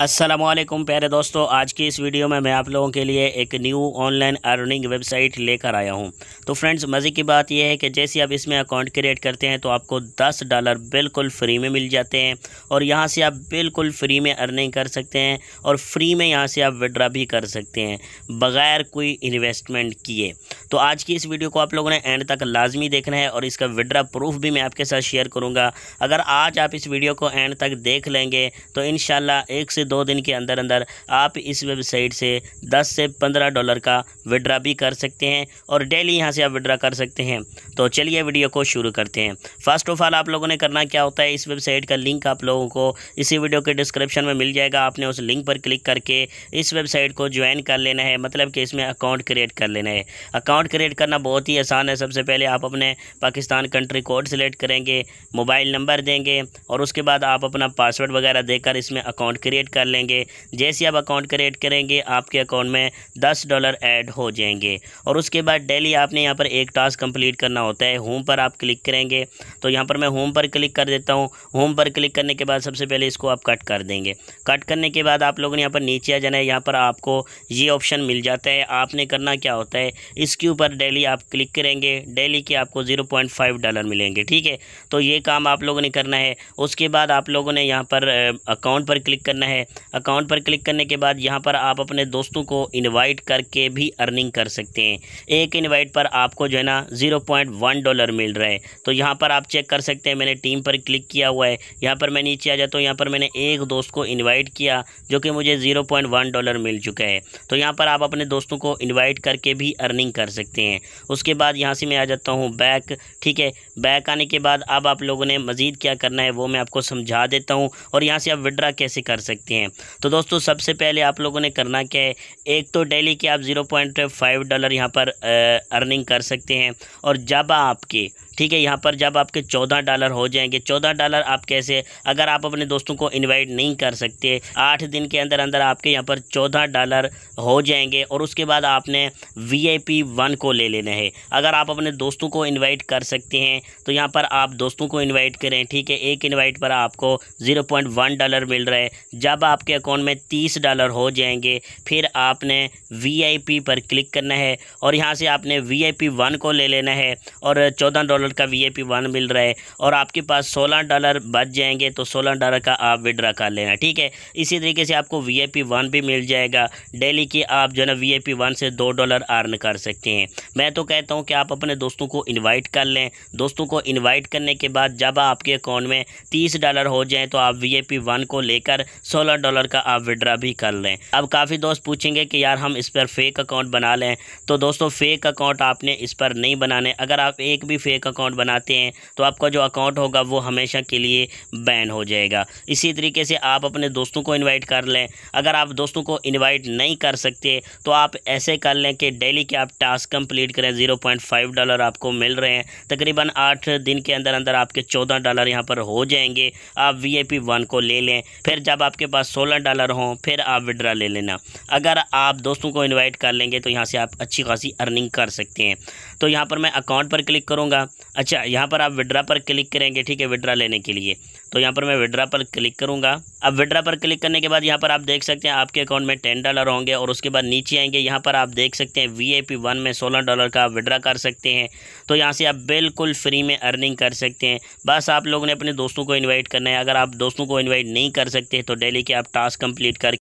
असलम प्यारे दोस्तों आज की इस वीडियो में मैं आप लोगों के लिए एक न्यू ऑनलाइन अर्निंग वेबसाइट लेकर आया हूं तो फ्रेंड्स मज़े की बात यह है कि जैसे आप इसमें अकाउंट क्रिएट करते हैं तो आपको 10 डॉलर बिल्कुल फ्री में मिल जाते हैं और यहां से आप बिल्कुल फ्री में अर्निंग कर सकते हैं और फ्री में यहाँ से आप विड्रा भी कर सकते हैं बग़ैर कोई इन्वेस्टमेंट किए तो आज की इस वीडियो को आप लोगों ने एंड तक लाजमी देखना है और इसका विड्रा प्रूफ भी मैं आपके साथ शेयर करूँगा अगर आज आप इस वीडियो को एंड तक देख लेंगे तो इन एक से दो दिन के अंदर अंदर आप इस वेबसाइट से दस से पंद्रह डॉलर का विड्रा भी कर सकते हैं और डेली यहाँ से आप विड्रा कर सकते हैं तो चलिए वीडियो को शुरू करते हैं फर्स्ट ऑफ ऑल आप लोगों ने करना क्या होता है इस वेबसाइट का लिंक आप लोगों को इसी वीडियो के डिस्क्रिप्शन में मिल जाएगा आपने उस लिंक पर क्लिक करके इस वेबसाइट को ज्वाइन कर लेना है मतलब कि इसमें अकाउंट क्रिएट कर लेना है अकाउंट क्रिएट करना बहुत ही आसान है सबसे पहले आप अपने पाकिस्तान कंट्री कोड सेलेक्ट करेंगे मोबाइल नंबर देंगे और उसके बाद आप अपना पासवर्ड वगैरह देकर इसमें अकाउंट क्रिएट कर कर लेंगे जैसे आप अकाउंट क्रिएट करेंगे आपके अकाउंट में दस डॉलर ऐड हो जाएंगे और उसके बाद डेली आपने यहाँ पर एक टास्क कंप्लीट करना होता है होम पर आप क्लिक करेंगे तो यहाँ पर मैं होम पर क्लिक कर देता हूँ होम पर क्लिक करने के बाद सबसे पहले इसको आप कट कर देंगे कट करने के बाद आप लोगों ने यहाँ पर नीचे आ जाना है यहाँ पर आपको ये ऑप्शन मिल जाता है आपने करना क्या होता है इसके ऊपर डेली आप क्लिक करेंगे डेली के आपको ज़ीरो पॉइंट फाइव डॉलर मिलेंगे ठीक है तो ये काम आप लोगों ने करना है उसके बाद आप लोगों ने यहाँ पर अकाउंट पर क्लिक करना है अकाउंट पर क्लिक करने के बाद यहाँ पर आप अपने दोस्तों को इनवाइट करके भी अर्निंग कर सकते हैं एक इनवाइट पर आपको जो है ना ज़ीरो पॉइंट वन डॉलर मिल रहा है तो यहाँ पर आप चेक कर सकते हैं मैंने टीम पर क्लिक किया हुआ है यहाँ पर मैं नीचे आ जाता हूँ यहाँ पर मैंने एक दोस्त को इन्वाइट किया जो कि मुझे ज़ीरो पॉइंट वन डॉलर मिल चुका है तो यहाँ पर आप अपने दोस्तों को इन्वाइट करके भी अर्निंग कर सकते हैं उसके बाद यहाँ से मैं आ जाता हूँ बैक ठीक है बैक आने के बाद अब आप लोगों ने मज़ीद क्या करना है वो मैं आपको समझा देता हूँ और यहाँ से आप विड्रा कैसे कर सकते हैं हैं तो दोस्तों सबसे पहले आप लोगों ने करना क्या है एक तो डेली के आप ज़ीरो पॉइंट फाइव डॉलर यहाँ पर अर्निंग कर सकते हैं और जब आपके ठीक है यहाँ पर जब आपके चौदह डॉलर हो जाएंगे चौदह डॉलर आप कैसे अगर आप अपने दोस्तों को इन्वाइट नहीं कर सकते आठ दिन के अंदर अंदर आपके यहाँ पर चौदह डॉलर हो जाएंगे और उसके बाद आपने वी आई पी वन को ले लेना है अगर आप अपने दोस्तों को इन्वाइट कर सकते हैं तो यहाँ पर आप दोस्तों को इन्वाइट करें ठीक है एक इन्वाइट पर आपको ज़ीरो पॉइंट वन डॉलर मिल रहा है जब आपके अकाउंट में तीस डॉलर हो जाएंगे फिर आपने वी आई पी पर क्लिक करना है और यहाँ से आपने वी आई पी वन को ले लेना है और चौदह डॉलर डॉलर का वी पी वन मिल रहा है और आपके पास सोलह डॉलर बच जाएंगे तो सोलह डॉलर का आप विड्रा कर लेना ठीक है इसी तरीके से आपको वी पी वन भी मिल जाएगा डेली की आप जो है ना वी पी वन से दो डॉलर अर्न कर सकते हैं मैं तो कहता हूँ कि आप अपने दोस्तों को इन्वाइट कर लें दोस्तों को इन्वाइट करने के बाद जब आपके अकाउंट में तीस डॉलर हो जाए तो आप वी पी वन को लेकर सोलह डॉलर का आप विड्रा भी कर लें अब काफ़ी दोस्त पूछेंगे कि यार हम इस पर फेक अकाउंट बना लें तो दोस्तों फेक अकाउंट आपने इस पर नहीं बनाने अगर आप एक भी फेक अकाउंट अकाउंट बनाते हैं तो आपका जो अकाउंट होगा वो हमेशा के लिए बैन हो जाएगा इसी तरीके से आप अपने दोस्तों को इन्वाइट कर लें अगर आप दोस्तों को इन्वाइट नहीं कर सकते तो आप ऐसे कर लें कि डेली के आप टास्क कंप्लीट करें ज़ीरो पॉइंट फाइव डॉलर आपको मिल रहे हैं तकरीबन आठ दिन के अंदर अंदर आपके चौदह डॉलर यहाँ पर हो जाएंगे आप वी आई पी वन को ले लें फिर जब आपके पास सोलह डॉलर हों फिर आप विड्रा ले लेना अगर आप दोस्तों को इन्वाइट कर लेंगे तो यहाँ से आप अच्छी खासी अर्निंग कर सकते हैं तो यहाँ पर मैं अकाउंट पर क्लिक करूँगा अच्छा यहाँ पर आप विड्रा पर क्लिक करेंगे ठीक है विड्रा लेने के लिए तो यहाँ पर मैं विड्रा पर क्लिक करूँगा अब विड्रा पर क्लिक करने के बाद यहाँ पर आप देख सकते हैं आपके अकाउंट में टेन डॉलर होंगे और उसके बाद नीचे आएंगे यहाँ पर आप देख सकते हैं वी ए पी वन में सोलह डॉलर का आप विड्रा कर सकते हैं तो यहाँ से आप बिल्कुल फ्री में अर्निंग कर सकते हैं बस आप लोगों ने अपने दोस्तों को इन्वाइट करना है अगर आप दोस्तों को इन्वाइट नहीं कर सकते तो डेली के आप टास्क कंप्लीट कर